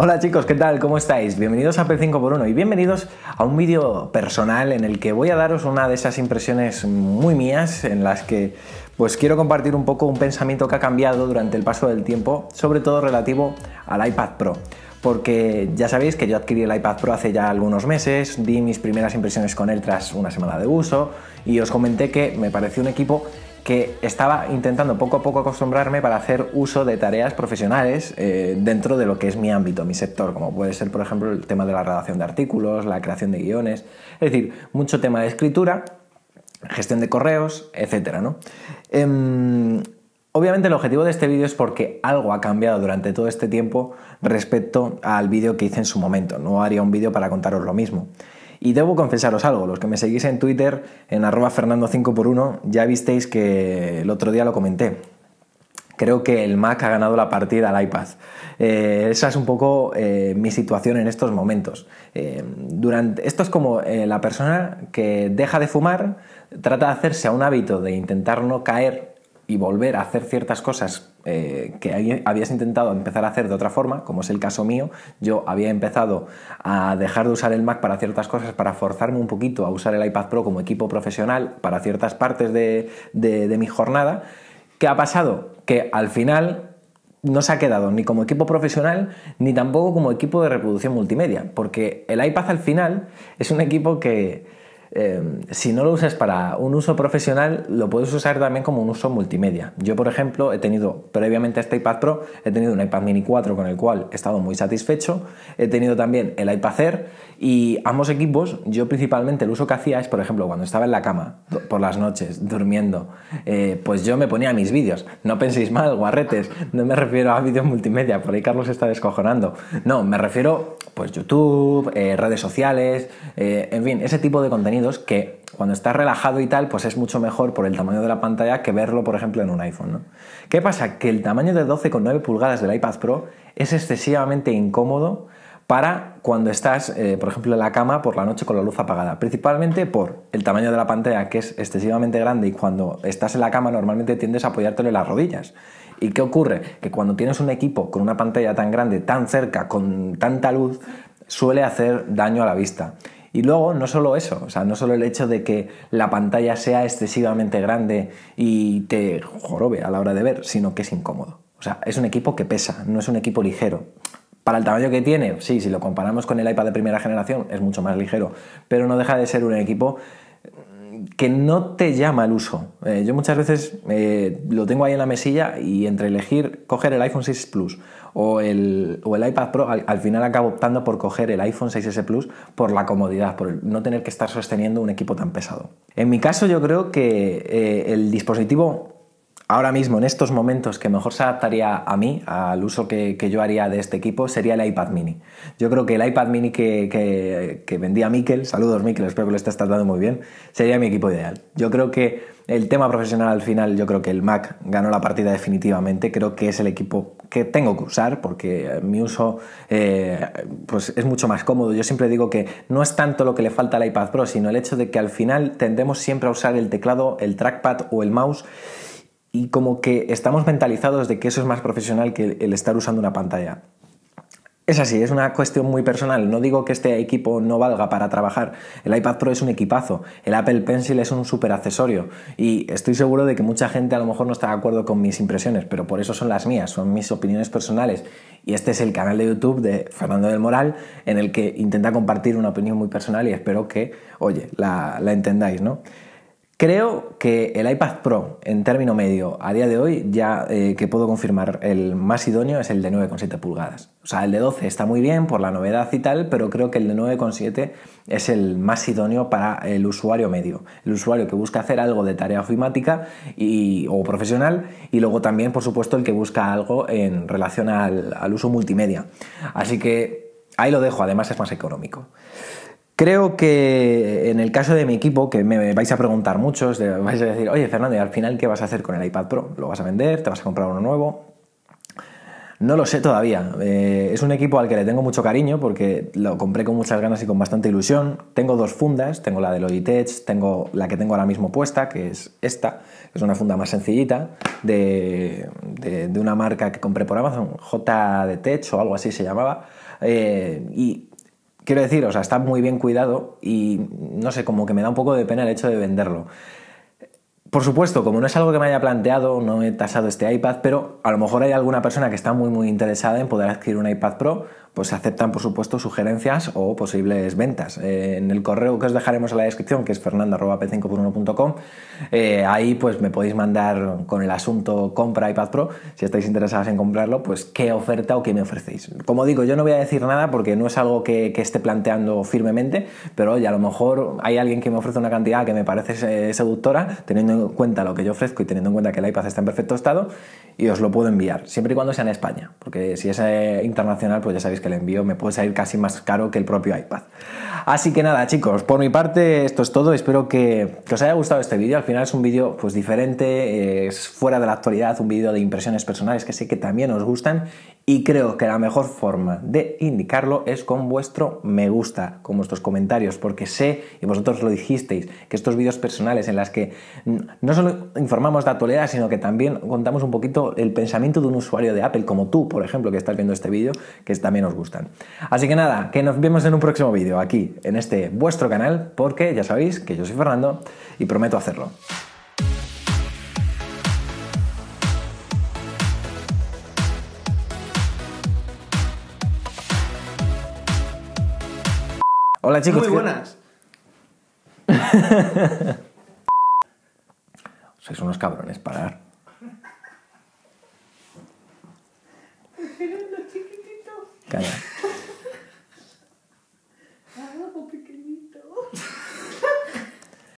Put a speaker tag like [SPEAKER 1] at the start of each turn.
[SPEAKER 1] Hola chicos, ¿qué tal? ¿Cómo estáis? Bienvenidos a P5x1 y bienvenidos a un vídeo personal en el que voy a daros una de esas impresiones muy mías en las que pues quiero compartir un poco un pensamiento que ha cambiado durante el paso del tiempo, sobre todo relativo al iPad Pro. Porque ya sabéis que yo adquirí el iPad Pro hace ya algunos meses, di mis primeras impresiones con él tras una semana de uso y os comenté que me pareció un equipo que estaba intentando poco a poco acostumbrarme para hacer uso de tareas profesionales eh, dentro de lo que es mi ámbito, mi sector, como puede ser, por ejemplo, el tema de la redacción de artículos, la creación de guiones, es decir, mucho tema de escritura, gestión de correos, etc. ¿no? Em, obviamente el objetivo de este vídeo es porque algo ha cambiado durante todo este tiempo respecto al vídeo que hice en su momento, no haría un vídeo para contaros lo mismo. Y debo confesaros algo, los que me seguís en Twitter, en arroba fernando5x1, ya visteis que el otro día lo comenté. Creo que el Mac ha ganado la partida al iPad. Eh, esa es un poco eh, mi situación en estos momentos. Eh, durante, esto es como la persona que deja de fumar, trata de hacerse a un hábito de intentar no caer y volver a hacer ciertas cosas eh, que habías intentado empezar a hacer de otra forma, como es el caso mío, yo había empezado a dejar de usar el Mac para ciertas cosas, para forzarme un poquito a usar el iPad Pro como equipo profesional para ciertas partes de, de mi jornada. ¿Qué ha pasado? Que al final no se ha quedado ni como equipo profesional ni tampoco como equipo de reproducción multimedia, porque el iPad al final es un equipo que Em, si no lo usas para un uso profesional, lo puedes usar también como un uso multimedia. Yo, por ejemplo, he tenido, previamente este iPad Pro, he tenido un iPad Mini 4 con el cual he estado muy satisfecho. He tenido también el iPad Air y ambos equipos, yo principalmente el uso que hacía es, por ejemplo, cuando estaba en la cama, por las noches, durmiendo, eh, pues yo me ponía mis vídeos. No penséis mal, guarretes, no me refiero a vídeos multimedia, por ahí Carlos está descojonando. No, me refiero pues YouTube, eh, redes sociales, eh, en fin, ese tipo de contenido que cuando estás relajado y tal, pues es mucho mejor por el tamaño de la pantalla que verlo, por ejemplo, en un iPhone. ¿no? ¿Qué pasa? Que el tamaño de 12,9 pulgadas del iPad Pro es excesivamente incómodo para cuando estás, eh, por ejemplo, en la cama por la noche con la luz apagada. Principalmente por el tamaño de la pantalla, que es excesivamente grande, y cuando estás en la cama normalmente tiendes a apoyártelo en las rodillas. ¿Y qué ocurre? Que cuando tienes un equipo con una pantalla tan grande, tan cerca, con tanta luz, suele hacer daño a la vista. Y luego, no solo eso, o sea, no solo el hecho de que la pantalla sea excesivamente grande y te jorobe a la hora de ver, sino que es incómodo. O sea, es un equipo que pesa, no es un equipo ligero. Para el tamaño que tiene, sí, si lo comparamos con el iPad de primera generación, es mucho más ligero, pero no deja de ser un equipo que no te llama el uso. Eh, yo muchas veces eh, lo tengo ahí en la mesilla y entre elegir coger el iPhone 6 Plus o el, iPad Pro, al, final acabo optando por coger el iPhone 6S Plus por la comodidad, por no tener que estar sosteniendo un equipo tan pesado. En mi caso yo creo que eh, el dispositivo ahora mismo, en estos momentos, que mejor se adaptaría a mí, al uso que, yo haría de este equipo, sería el iPad mini. Yo creo que el iPad mini que, vendía Miquel, saludos Miquel, espero que lo estés tratando muy bien, sería mi equipo ideal. Yo creo que el tema profesional al final, yo creo que el Mac ganó la partida definitivamente, creo que es el equipo que tengo que usar porque eh, mi uso eh, pues es mucho más cómodo. Yo siempre digo que no es tanto lo que le falta al iPad Pro, sino el hecho de que al final tendemos siempre a usar el teclado, el trackpad o el mouse y como que estamos mentalizados de que eso es más profesional que el estar usando una pantalla. Es así, es una cuestión muy personal. No digo que este equipo no valga para trabajar. El iPad Pro es un equipazo, el Apple Pencil es un súper accesorio y estoy seguro de que mucha gente a lo mejor no está de acuerdo con mis impresiones, pero por eso son las mías, son mis opiniones personales. Y este es el canal de YouTube de Fernando del Moral en el que intenta compartir una opinión muy personal y espero que, oye, la, la entendáis, ¿no? Creo que el iPad Pro, en término medio, a día de hoy, ya eh, que puedo confirmar, el más idóneo es el de 9,7 pulgadas. O sea, el de 12 está muy bien por la novedad y tal, pero creo que el de 9,7 es el más idóneo para el usuario medio. El usuario que busca hacer algo de tarea ofimática y, o profesional y luego también, por supuesto, el que busca algo en relación al uso multimedia. Así que ahí lo dejo, además es más económico. Creo que en el caso de mi equipo, que me vais a preguntar muchos, vais a decir, oye Fernando, al final qué vas a hacer con el iPad Pro? ¿Lo vas a vender? ¿Te vas a comprar uno nuevo? No lo sé todavía. Eh, es un equipo al que le tengo mucho cariño porque lo compré con muchas ganas y con bastante ilusión. Tengo dos fundas, tengo la de Logitech, tengo la que tengo ahora mismo puesta, que es esta, que es una funda más sencillita, de, una marca que compré por Amazon, Tech o algo así se llamaba. Eh, y Quiero decir, o sea, está muy bien cuidado y no sé, como que me da un poco de pena el hecho de venderlo. Por supuesto, como no es algo que me haya planteado, no he tasado este iPad, pero a lo mejor hay alguna persona que está muy muy interesada en poder adquirir un iPad Pro pues se aceptan, por supuesto, sugerencias o posibles ventas. Eh, en el correo que os dejaremos en la descripción, que es fernandap 5 eh, ahí pues me podéis mandar con el asunto compra iPad Pro, si estáis interesados en comprarlo, pues qué oferta o qué me ofrecéis. Como digo, yo no voy a decir nada porque no es algo que, que esté planteando firmemente, pero oye, a lo mejor hay alguien que me ofrece una cantidad que me parece eh, seductora, teniendo en cuenta lo que yo ofrezco y teniendo en cuenta que el iPad está en perfecto estado, y os lo puedo enviar, siempre y cuando sea en España, porque si es internacional, pues ya sabéis que el envío me puede salir casi más caro que el propio iPad. Así que nada, chicos, por mi parte esto es todo. Espero que, que os haya gustado este vídeo. Al final es un vídeo pues diferente, es fuera de la actualidad, un vídeo de impresiones personales que sé que también os gustan y creo que la mejor forma de indicarlo es con vuestro me gusta, con vuestros comentarios, porque sé, y vosotros lo dijisteis, que estos vídeos personales en las que no solo informamos de actualidad, sino que también contamos un poquito el pensamiento de un usuario de Apple, como tú, por ejemplo, que estás viendo este vídeo, que también os gustan. Así que nada, que nos vemos en un próximo vídeo aquí, en este vuestro canal, porque ya sabéis que yo soy Fernando y prometo hacerlo. Hola chicos. Muy buenas. Sois unos cabrones, parar. Calla.